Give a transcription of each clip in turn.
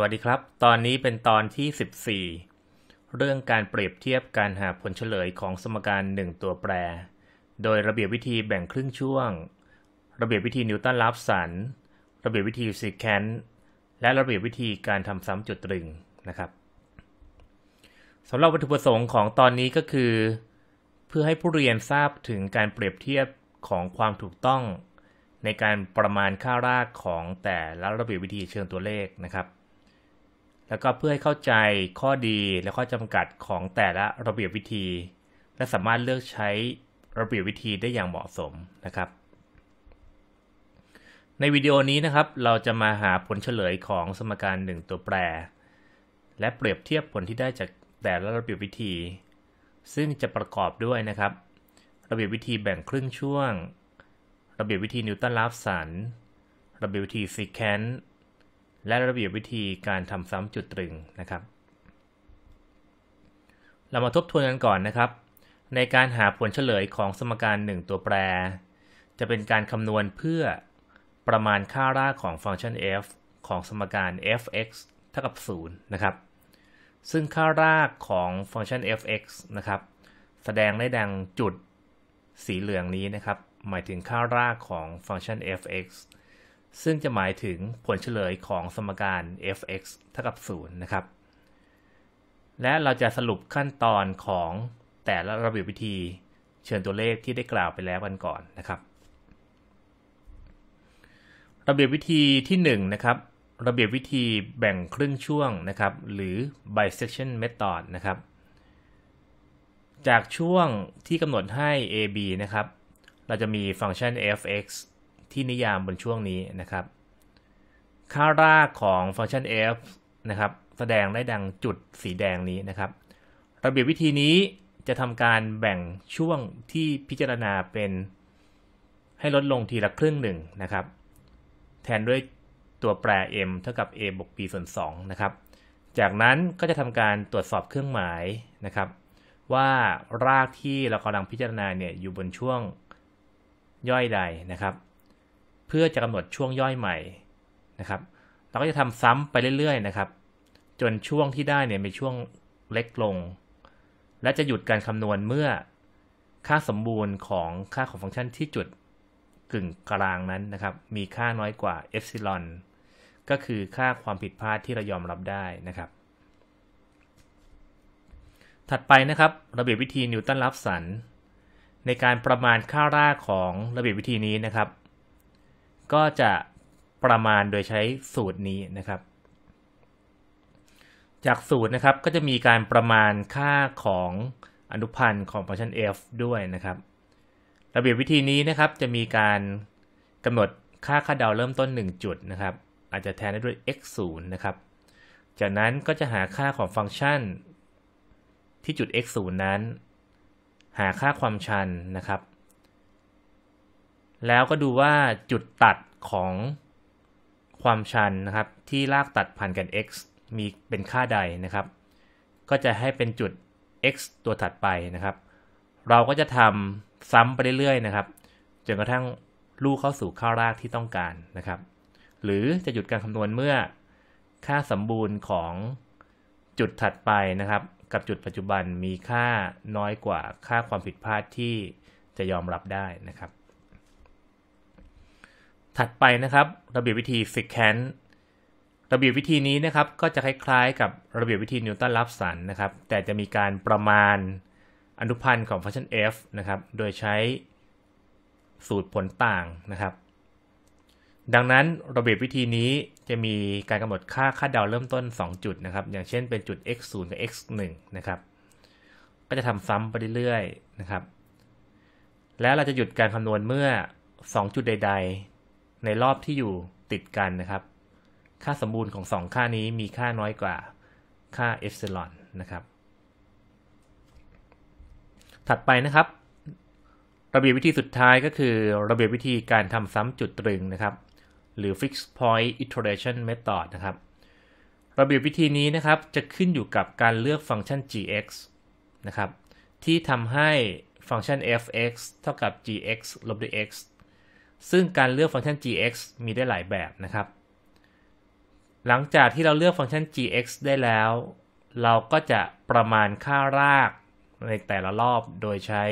วัสดีครับ ตอนนี้เป็นตอนที่ 14 เรื่องการเปรียบเทียบการหาผลเฉลยของสมการ 1 ตัวแปร โดยระเบียบวิธีแบ่งครึ่งช่วง ระเบียบวิธีนิวตันลาฟสัน ระเบียบวิธีซีแคนและระเบียบวิธีการทำซ้ำจุดตรึงนะครับ สำหรับวัตถุประสงค์ของตอนนี้ก็คือ เพื่อให้ผู้เรียนทราบถึงการเปรียบเทียบของความถูกต้อง ในการประมาณค่ารากของแต่ละระเบียบวิธีเชิงตัวเลขนะครับแล้วก็เพื่อให้เข้าใจข้อดีและข้อจำกัดของแต่ละระเบียบวิธี และสามารถเลือกใช้ระเบียบวิธีได้อย่างเหมาะสมนะครับ ในวิดีโอนี้นะครับ เราจะมาหาผลเฉลยของสมการ 1 ตัวแปร และเปรียบเทียบผลที่ได้จากแต่ละระเบียบวิธี ซึ่งจะประกอบด้วยนะครับ ระเบียบวิธีแบ่งครึ่งช่วง ระเบียบวิธีนิวตันลาฟสันระเบียบวิธีซีแคนและระเบียบวิธีการทำซ้ำจุดตรึงนะครับ เรามาทบทวนกันก่อนนะครับในการหาผลเฉลยของสมการ 1 ตัวแปร จะเป็นการคำนวณเพื่อประมาณค่ารากของฟังก์ชัน f ของสมการ f(x) เท่ากับ0นะครับซึ่งค่ารากของฟังก์ชัน f(x) นะครับแสดงได้ดังจุดสีเหลืองนี้นะครับหมายถึงค่ารากของฟังก์ชัน f(x) ซึ่งจะหมายถึงผลเฉลยของสมการ f(x) เท่ากับ0นะครับ และเราจะสรุปขั้นตอนของแต่ละระเบียบวิธีเชิญตัวเลขที่ได้กล่าวไปแล้วกันก่อนนะครับ ระเบียบวิธีที่1นะครับ ระเบียบวิธีแบ่งครึ่งช่วงนะครับ หรือ bisection method นะครับ จากช่วงที่กำหนดให้ ab นะครับ เราจะมีฟังก์ชัน f(x) ที่นิยามบนช่วงนี้นะครับ ค่ารากของฟังก์ชัน f นะครับ แสดงได้ดังจุดสีแดงนี้นะครับ ระเบียบวิธีนี้จะทำการแบ่งช่วงที่พิจารณาเป็น ให้ลดลงทีละครึ่งหนึ่งนะครับ แทนด้วยตัวแปร m เท่ากับ a บวก b ส่วน 2 นะครับ จากนั้นก็จะทำการตรวจสอบเครื่องหมายนะครับ ว่ารากที่เรากำลังพิจารณาเนี่ยอยู่บนช่วงย่อยใดนะครับเพื่อจะกำหนดช่วงย่อยใหม่นะครับ เราก็จะทำซ้ำไปเรื่อยๆนะครับ จนช่วงที่ได้เนี่ยเป็นช่วงเล็กลง และจะหยุดการคำนวณเมื่อค่าสมบูรณ์ของค่าของฟังก์ชันที่จุดกึ่งกลางนั้นนะครับ มีค่าน้อยกว่าเอฟซิลอน ก็คือค่าความผิดพลาดที่เรายอมรับได้นะครับ ถัดไปนะครับ ระเบียบวิธีนิวตันรับสันในการประมาณค่าราาของระเบียบวิธีนี้นะครับก็จะประมาณโดยใช้สูตรนี้นะครับ จากสูตรนะครับก็จะมีการประมาณค่าของอนุพันธ์ของฟังก์ชัน f ด้วยนะครับ ระเบียบวิธีนี้นะครับจะมีการกำหนดค่าค่าดเดาเริ่มต้น 1 จุดนะครับ อาจจะแทนได้ด้วย x 0นะครับจากนั้นก็จะหาค่าของฟังก์ชัน ที่จุด x 0นั้น หาค่าความชันนะครับแล้วก็ดูว่าจุดตัดของความชันนะครับที่ลากตัดผ่านกัน x มีเป็นค่าใดนะครับ ก็จะให้เป็นจุด x ตัวถัดไปนะครับ เราก็จะทำซ้ำไปเรื่อยๆ นะครับจนกระทั่งลูกเข้าสู่ค่ารากที่ต้องการนะครับ หรือจะหยุดการคำนวณเมื่อค่าสมบูรณ์ของจุดถัดไปนะครับ กับจุดปัจจุบันมีค่าน้อยกว่าค่าความผิดพลาดที่จะยอมรับได้นะครับถัดไปนะครับระเบียบวิธี secant ระเบียบวิธีนี้นะครับก็จะคล้ายๆกับระเบียบวิธีนิวตันลับสันนะครับแต่จะมีการประมาณอนุพันธ์ของฟังก์ชัน f นะครับโดยใช้สูตรผลต่างนะครับดังนั้นระเบียบวิธีนี้จะมีการกำหนดค่าค่าดเดาเริ่มต้น 2 จุดนะครับอย่างเช่นเป็นจุด x 0กับ x 1นะครับก็จะทำซ้ำไปเรื่อยๆนะครับแล้วเราจะหยุดการคำนวณเมื่อ 2 จุดใด ๆในรอบที่อยู่ติดกันนะครับ ค่าสมบูรณ์ของ 2 ค่านี้มีค่าน้อยกว่าค่าเอฟเซลอนนะครับ ถัดไปนะครับ ระเบียบวิธีสุดท้ายก็คือ ระเบียบวิธีการทำซ้ำจุดตรึงนะครับหรือ fixed point iteration method นะครับระเบียบวิธีนี้นะครับจะขึ้นอยู่กับการเลือกฟังก์ชัน gx นะครับที่ทำให้ฟังก์ชัน f(x) เท่ากับ gx ลบด้วย x ซึ่งการเลือกฟังก์ชัน gx มีได้หลายแบบนะครับ หลังจากที่เราเลือกฟังก์ชัน gx ได้แล้ว เราก็จะประมาณค่ารากในแต่ละรอบโดยใช้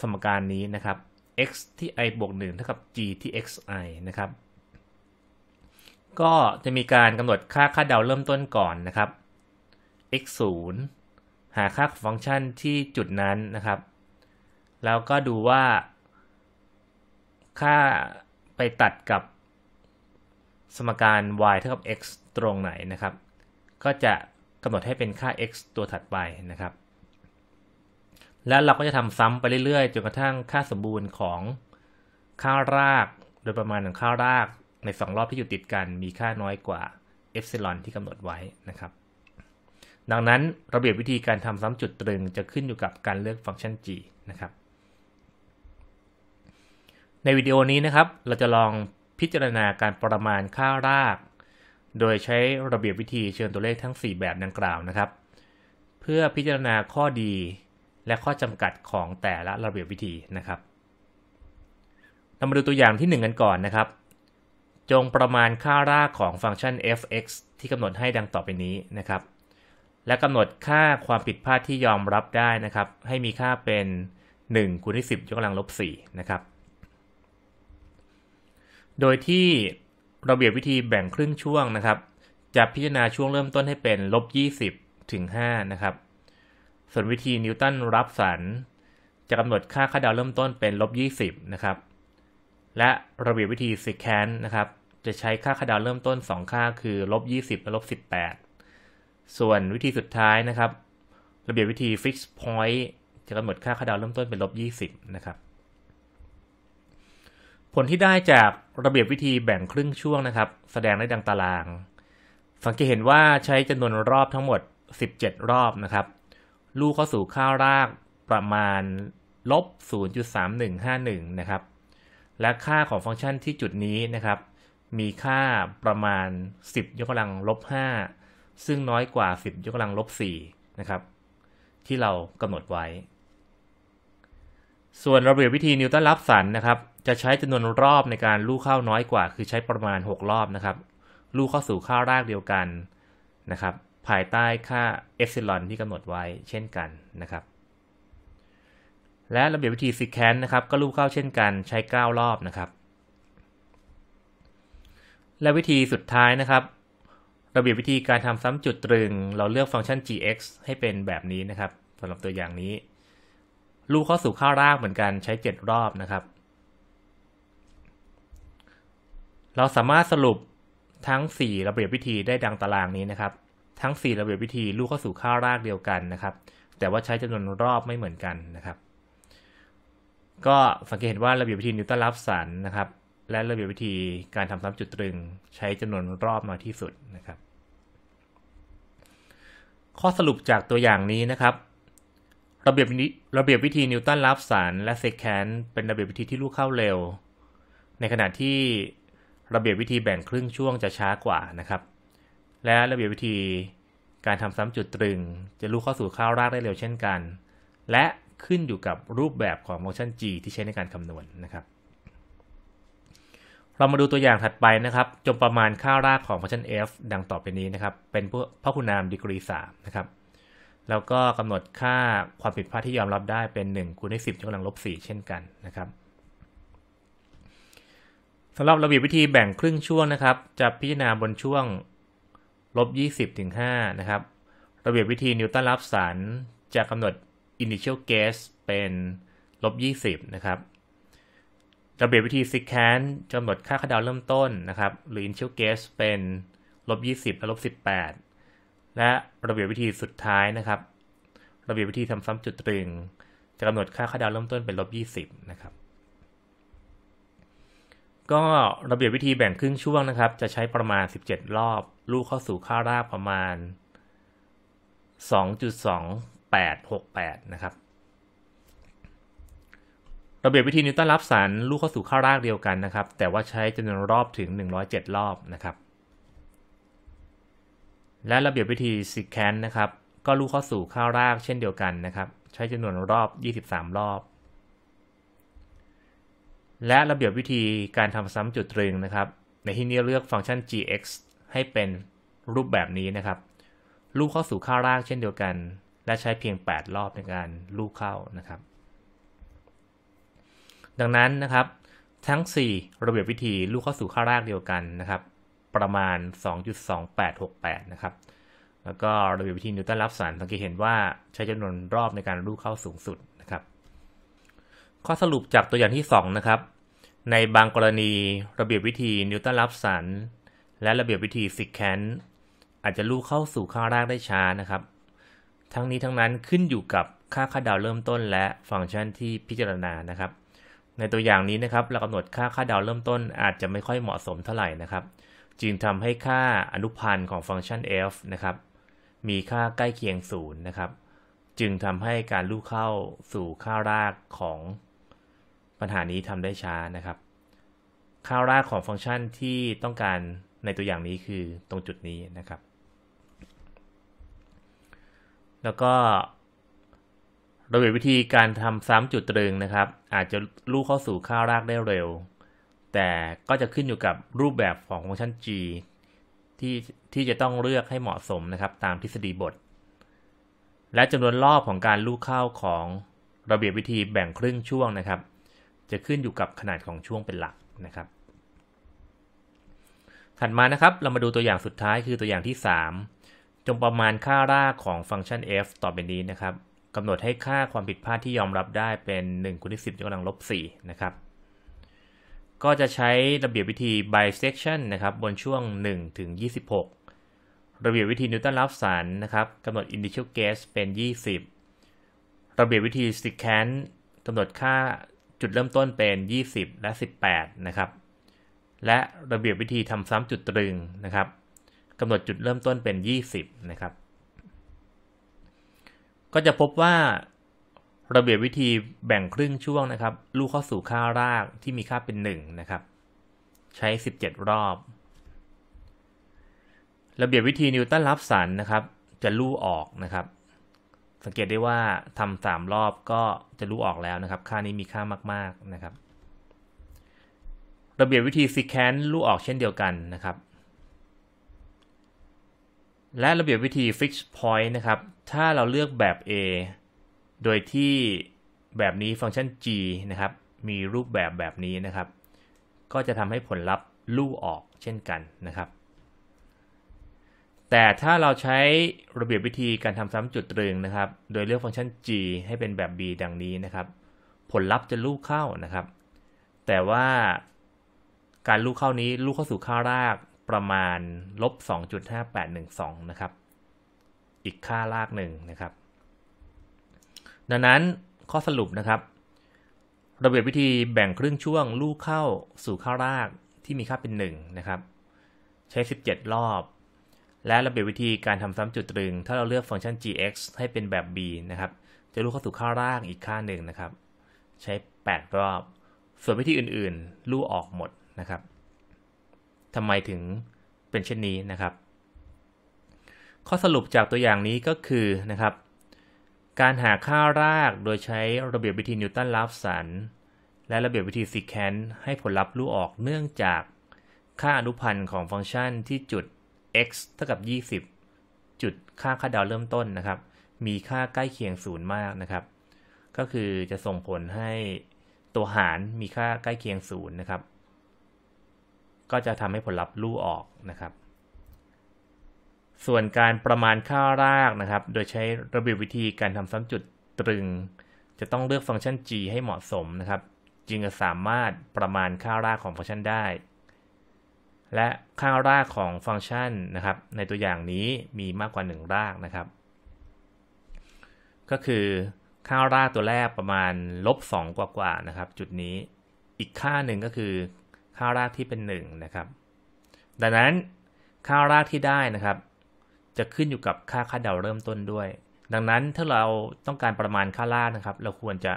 สมการนี้นะครับ x ที่ i บวก1เท่ากับ g ที่ x i นะครับ ก็จะมีการกำหนดค่าค่าเดาเริ่มต้นก่อนนะครับ x 0หาค่าฟังก์ชันที่จุดนั้นนะครับ แล้วก็ดูว่าค่าไปตัดกับสมการ y เท่ากับ x ตรงไหนนะครับ ก็จะกำหนดให้เป็นค่า x ตัวถัดไปนะครับ และเราก็จะทำซ้ำไปเรื่อยๆ จนกระทั่งค่าสมบูรณ์ของค่าราก โดยประมาณของค่ารากในสองรอบที่อยู่ติดกัน มีค่าน้อยกว่าเอฟซลอนที่กำหนดไว้นะครับ ดังนั้นระเบียบวิธีการทำซ้ำจุดตรึงจะขึ้นอยู่กับการเลือกฟังก์ชัน g นะครับในวิดีโอนี้นะครับเราจะลองพิจารณาการประมาณค่าราก โดยใช้ระเบียบวิธีเชิญตัวเลขทั้ง 4 แบบดังกล่าวนะครับ เพื่อพิจารณาข้อดีและข้อจำกัดของแต่ละระเบียบวิธีนะครับเรามาดูตัวอย่างที่ 1 กันก่อนนะครับ จงประมาณค่ารากของฟังก์ชัน f(x) ที่กำหนดให้ดังต่อไปนี้นะครับ และกำหนดค่าความผิดพลาดที่ยอมรับได้นะครับให้มีค่าเป็น 1คูณที่10ยกกำลังลบ4นะครับโดยที่ระเบียบวิธีแบ่งครึ่งช่วงนะครับจะพิจารณาช่วงเริ่มต้นให้เป็นลบ20ถึง5นะครับส่วนวิธีนิวตันรับสัน จะกำหนดค่าค่าดาวเริ่มต้นเป็นลบ20นะครับและระเบียบวิธีซิกแคนนะครับจะใช้ค่าค่าดาวเริ่มต้น 2 ค่าคือลบ20และลบ18 ส่วนวิธีสุดท้ายนะครับ ระเบียบวิธีฟิกซ์พอยต์จะกำหนดค่าค่าดาวเริ่มต้นเป็นลบ20นะครับผลที่ได้จากระเบียบวิธีแบ่งครึ่งช่วงนะครับ แสดงได้ดังตาราง สังเกตเห็นว่าใช้จำนวนรอบทั้งหมด 17 รอบนะครับ ลูกเข้าสู่ข้าวรากประมาณลบ0.3151นะครับ และค่าของฟังก์ชันที่จุดนี้นะครับ มีค่าประมาณ 10 ยกกำลังลบ5ซึ่งน้อยกว่า 10 ยกกำลังลบ4นะครับที่เรากำหนดไว้ ส่วนระเบียบวิธีนิวตันรับสันนะครับจะใช้จำนวนรอบในการลูกข้าน้อยกว่า คือใช้ประมาณ 6 รอบนะครับ ลูกเข้าสู่ข้าวรากเดียวกันนะครับ ภายใต้ค่าเอฟซิลอนที่กำหนดไว้เช่นกันนะครับ และระเบียบวิธีซีแคนนะครับก็ลูกข้าเช่นกันใช้ 9 รอบนะครับ และวิธีสุดท้ายนะครับ ระเบียบวิธีการทำซ้ำจุดตรึง เราเลือกฟังก์ชัน gx ให้เป็นแบบนี้นะครับสำหรับตัวอย่างนี้ ลูกเข้าสู่ข้าวรากเหมือนกันใช้7รอบนะครับเราสามารถสรุปทั้ง 4 ระเบียบวิธีได้ดังตารางนี้นะครับ ทั้ง4ระเบียบวิธีลูกเข้าสู่ข้าวรากเดียวกันนะครับ แต่ว่าใช้จำนวนรอบไม่เหมือนกันนะครับ ก็สังเกตเห็นว่าระเบียบวิธีนิวตันรับสันนะครับ และระเบียบวิธีการทำซ้ำจุดตรึงใช้จำนวนรอบน้อยที่สุดนะครับ ข้อสรุปจากตัวอย่างนี้นะครับ ระเบียบนี้ระเบียบวิธีนิวตันรับสันและเซคแคนเป็นระเบียบวิธีที่ลูกเข้าเร็ว ในขณะที่ระเบียบวิธีแบ่งครึ่งช่วงจะช้ากว่านะครับ และระเบียบวิธีการทำซ้ำจุดตรึงจะรู้ข้อสู่ข้าวรากได้เร็วเช่นกัน และขึ้นอยู่กับรูปแบบของ motion G ที่ใช้ในการคำนวณนนะครับ เรามาดูตัวอย่างถัดไปนะครับจงประมาณค่ารากของ function f ดังต่อไปนี้นะครับ เป็นพคุนามดีกรี3นะครับ แล้วก็กำหนดค่าความผิดพลาดที่ยอมรับได้เป็น1คูณด้วย10ยกกำลังลบ4เช่นกันนะครับสำหรับระเบียบวิธีแบ่งครึ่งช่วงนะครับ จะพิจารณาบนช่วงลบ20ถึง5นะครับ ระเบียบวิธีนิวตันรับสันจะกำหนด initial gas เป็นลบ20นะครับ ระเบียบวิธี secant กำหนดค่าคดาวเริ่มต้นนะครับ หรือ initial gas เป็นลบ20และลบ18และระเบียบวิธีสุดท้ายนะครับ ระเบียบวิธีทำซ้ำจุดตรึงจะกำหนดค่าคดาวเริ่มต้นเป็นลบ20นะครับก็ระเบียบวิธีแบ่งครึ่งช่วงนะครับจะใช้ประมาณ 17 รอบ ลูกเข้าสู่ค่าราบประมาณ 2.2868 นะครับระเบียบวิธีนิวตันรับสารลูกเข้าสู่ค่ารากเดียวกันนะครับแต่ว่าใช้จำนวนรอบถึง 107 รอบนะครับและระเบียบวิธีซิกแคนนะครับก็ลูกเข้าสู่ค่ารากเช่นเดียวกันนะครับใช้จำนวนรอบ 23 รอบและระเบียบวิธีการทำซ้ำจุดตรึงนะครับ ในที่นี้เลือกฟังก์ชัน gx ให้เป็นรูปแบบนี้นะครับ ลูกเข้าสู่ค่าลากเช่นเดียวกัน และใช้เพียง 8 รอบในการลูกเข้านะครับ ดังนั้นนะครับ ทั้ง 4 ระเบียบวิธีลูกเข้าสู่ค่าลากเดียวกันนะครับ ประมาณ 2.2868 นะครับ แล้วก็ระเบียบวิธีนิวตันรับสารสังเกตเห็นว่าใช้จำนวนรอบในการลูกเข้าสูงสุดนะครับ ข้อสรุปจากตัวอย่างที่ 2 นะครับในบางกรณีระเบียบวิธีนิวตันรับสันและระเบียบวิธีซิกแคนอาจจะลูกเข้าสู่ข้างรากได้ช้านะครับ ทั้งนี้ทั้งนั้นขึ้นอยู่กับค่าคาดเดาเริ่มต้น และฟังก์ชันที่พิจารณานะครับ ในตัวอย่างนี้นะครับ เรากำหนดค่าคาดเดาเริ่มต้นอาจจะไม่ค่อยเหมาะสมเท่าไหร่นะครับ จึงทำให้ค่าอนุพันธ์ของฟังก์ชัน f นะครับมีค่าใกล้เคียง0นะครับ จึงทำให้การลูกเข้าสู่ค่ารากของปัญหานี้ทำได้ช้านะครับ ค่าแรกของฟังก์ชันที่ต้องการในตัวอย่างนี้คือตรงจุดนี้นะครับ แล้วก็ ระเบียบวิธีการทำซ้ำจุดตรึงนะครับ อาจจะลู่เข้าสู่ค่ารากได้เร็ว แต่ก็จะขึ้นอยู่กับรูปแบบของฟังก์ชัน g ที่ที่จะต้องเลือกให้เหมาะสมนะครับ ตามทฤษฎีบท และจำนวนรอบของการลูกเข้าของระเบียบวิธีแบ่งครึ่งช่วงนะครับจะขึ้นอยู่กับขนาดของช่วงเป็นหลักนะครับ ถัดมานะครับ เรามาดูตัวอย่างสุดท้ายคือตัวอย่างที่ 3 จงประมาณค่าร่าของฟังก์ชัน f ต่อไปนี้นะครับ กำหนดให้ค่าความผิดพลาดที่ยอมรับได้เป็น1คูณที่10ยกกำลังลบ4นะครับ ก็จะใช้ระเบียบวิธี bisection นะครับบนช่วง1ถึง26 ระเบียบวิธีนิวตันลับสันนะครับกำหนด initial guess เป็น 20 ระเบียบวิธี secant กำหนดค่าจุดเริ่มต้นเป็น 20 และ 18 นะครับ และระเบียบวิธีทำซ้ำจุดตรึงนะครับ กำหนดจุดเริ่มต้นเป็น 20 นะครับ ก็จะพบว่าระเบียบวิธีแบ่งครึ่งช่วงนะครับ ลูกเข้าสู่ค่ารากที่มีค่าเป็น 1 นะครับ ใช้ 17 รอบ ระเบียบวิธีนิวตันรับสันนะครับ จะลู่ออกนะครับสังเกตได้ว่าทำสามรอบก็จะรู้ออกแล้วนะครับ ค่านี้มีค่ามากๆนะครับ ระเบียบวิธีซีแคนรู้ออกเช่นเดียวกันนะครับ และระเบียบวิธีฟิกซ์พอยต์นะครับ ถ้าเราเลือกแบบ A โดยที่แบบนี้ฟังก์ชัน g นะครับ มีรูปแบบแบบนี้นะครับ ก็จะทำให้ผลลัพธ์ลู่ออกเช่นกันนะครับแต่ถ้าเราใช้ระเบียบวิธีการทำซ้ำจุดตรึงนะครับ โดยเลือกฟังก์ชัน g ให้เป็นแบบ b ดังนี้นะครับ ผลลัพธ์จะลูกเข้านะครับ แต่ว่าการลูกเข้านี้ลูกเข้าสู่ค่ารากประมาณ ลบ 2.5812นะครับ อีกค่ารากหนึ่งนะครับ ดังนั้นข้อสรุปนะครับ ระเบียบวิธีแบ่งครึ่งช่วงลูกเข้าสู่ค่ารากที่มีค่าเป็น1นะครับใช้ 17 รอบและระเบียบวิธีการทำซ้ำจุดตรึง ถ้าเราเลือกฟังก์ชัน gx ให้เป็นแบบ b นะครับจะลูกเข้าสู่ค่าล่างอีกค่าหนึ่งนะครับใช้8รอบส่วนวิธีอื่นๆ ลูกออกหมดนะครับทำไมถึงเป็นเช่นนี้นะครับ ข้อสรุปจากตัวอย่างนี้ก็คือนะครับการหาค่ารากโดยใช้ระเบียบวิธีนิวตันลาฟสันและระเบียบวิธีซีแคนให้ผลลัพธ์ลู้ออกเนื่องจากค่าอนุพันธ์ของฟังก์ชันที่จุด x เท่ากับ 20 จุดค่าค่าดเดาเริ่มต้น นะครับ มีค่าใกล้เคียงศูนย์มาก นะครับ ก็คือจะส่งผลให้ตัวหารมีค่าใกล้เคียงศูนย์นะครับ ก็จะทำให้ผลลัพธ์ลู่ออก นะครับ ส่วนการประมาณค่า ราก นะครับ โดยใช้ระเบียบวิธีการทำซ้ำจุดตรึง จะต้องเลือก ฟังก์ชัน g ให้เหมาะสม นะครับ จึง จะ สามารถประมาณค่า รากของ ฟังก์ชัน ได้และค่ารากของฟังก์ชันนะครับในตัวอย่างนี้มีมากกว่า 1 รากนะครับ ก็คือค่ารากตัวแรกประมาณลบ2กว่ากว่านะครับ จุดนี้อีกค่าหนึ่งก็คือ ค่ารากที่เป็น1นะครับ ดังนั้นค่ารากที่ได้นะครับ จะขึ้นอยู่กับค่าคาดเดาเริ่มต้นด้วย ดังนั้นถ้าเราต้องการประมาณค่ารากนะครับ เราควรจะ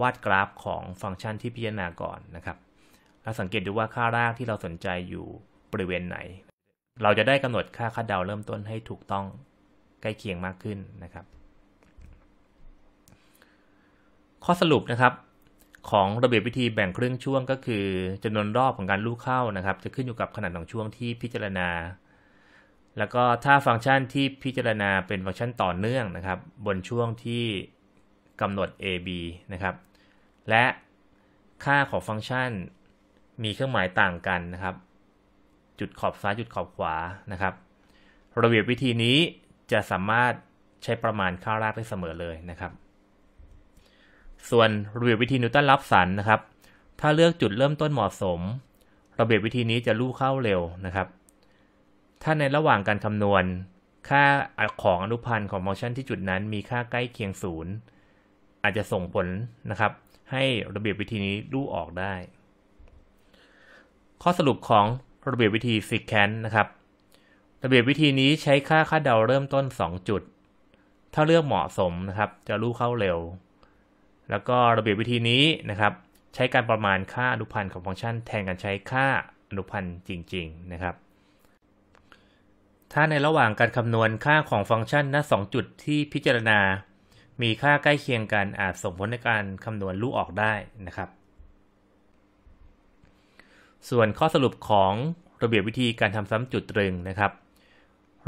วาดกราฟของฟังก์ชันที่พิจารณาก่อนนะครับ เราสังเกตดูว่าค่ารากที่เราสนใจอยู่บริเวณไหน เราจะได้กำหนดค่าคาดเดาเริ่มต้นให้ถูกต้องใกล้เคียงมากขึ้นนะครับ ข้อสรุปนะครับของระเบียบวิธีแบ่งครึ่งช่วงก็คือจำนวนรอบของการลูกเข้านะครับ จะขึ้นอยู่กับขนาดของช่วงที่พิจารณา แล้วก็ถ้าฟังก์ชันที่พิจารณาเป็นฟังก์ชันต่อเนื่องนะครับ บนช่วงที่กำหนด AB นะครับ และค่าของฟังก์ชันมีเครื่องหมายต่างกันนะครับจุดขอบซ้ายจุดขอบขวานะครับ ระเบียบวิธีนี้จะสามารถใช้ประมาณค่ารากได้เสมอเลยนะครับ ส่วนระเบียบวิธีนิวตันรับสันนะครับ ถ้าเลือกจุดเริ่มต้นเหมาะสม ระเบียบวิธีนี้จะลู่เข้าเร็วนะครับ ถ้าในระหว่างการคำนวณ ค่าของอนุพันธ์ของมอชั่นที่จุดนั้นมีค่าใกล้เคียงศูนย์อาจจะส่งผลนะครับ ให้ระเบียบวิธีนี้ลู่ออกได้ ข้อสรุปของระเบียบวิธี secant นะครับ ระเบียบวิธีนี้ใช้ค่าค่าเดาเริ่มต้น2 จุดถ้าเลือกเหมาะสมนะครับจะรู้เข้าเร็ว แล้วก็ระเบียบวิธีนี้นะครับ ใช้การประมาณค่าอนุพันธ์ของฟังก์ชันแทนการใช้ค่าอนุพันธ์จริง ๆนะครับ ถ้าในระหว่างการคำนวณค่าของฟังก์ชันณ2จุดที่พิจารณา มีค่าใกล้เคียงกันอาจส่งผลในการคำนวณลูกออกได้นะครับส่วนข้อสรุปของระเบียบวิธีการทำซ้ำจุดตรึงนะครับ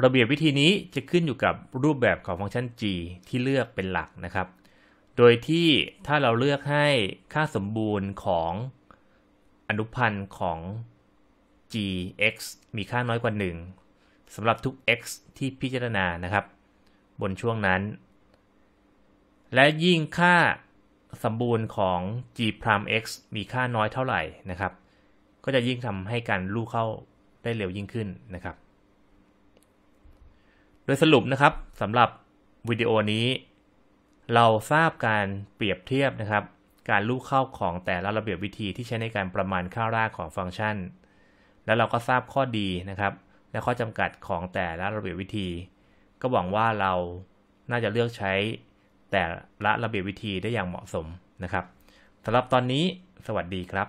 ระเบียบวิธีนี้จะขึ้นอยู่กับรูปแบบของฟังก์ชัน g ที่เลือกเป็นหลักนะครับ โดยที่ถ้าเราเลือกให้ค่าสมบูรณ์ของอนุพันธ์ของ g x มีค่าน้อยกว่า 1สำหรับทุก x ที่พิจารณานะครับ บนช่วงนั้น และยิ่งค่าสมบูรณ์ของ g prime x มีค่าน้อยเท่าไหร่นะครับก็จะยิ่งทำให้การลูกเข้าได้เร็วยิ่งขึ้นนะครับ โดยสรุปนะครับสำหรับวิดีโอนี้ เราทราบการเปรียบเทียบนะครับ การลูกเข้าของแต่ละระเบียบวิธีที่ใช้ในการประมาณค่าร่าของฟังก์ชัน แล้วเราก็ทราบข้อดีนะครับ และข้อจำกัดของแต่ละระเบียบวิธี ก็หวังว่าเรา น่าจะเลือกใช้แต่ละระเบียบวิธีได้อย่างเหมาะสมนะครับสำหรับตอนนี้สวัสดีครับ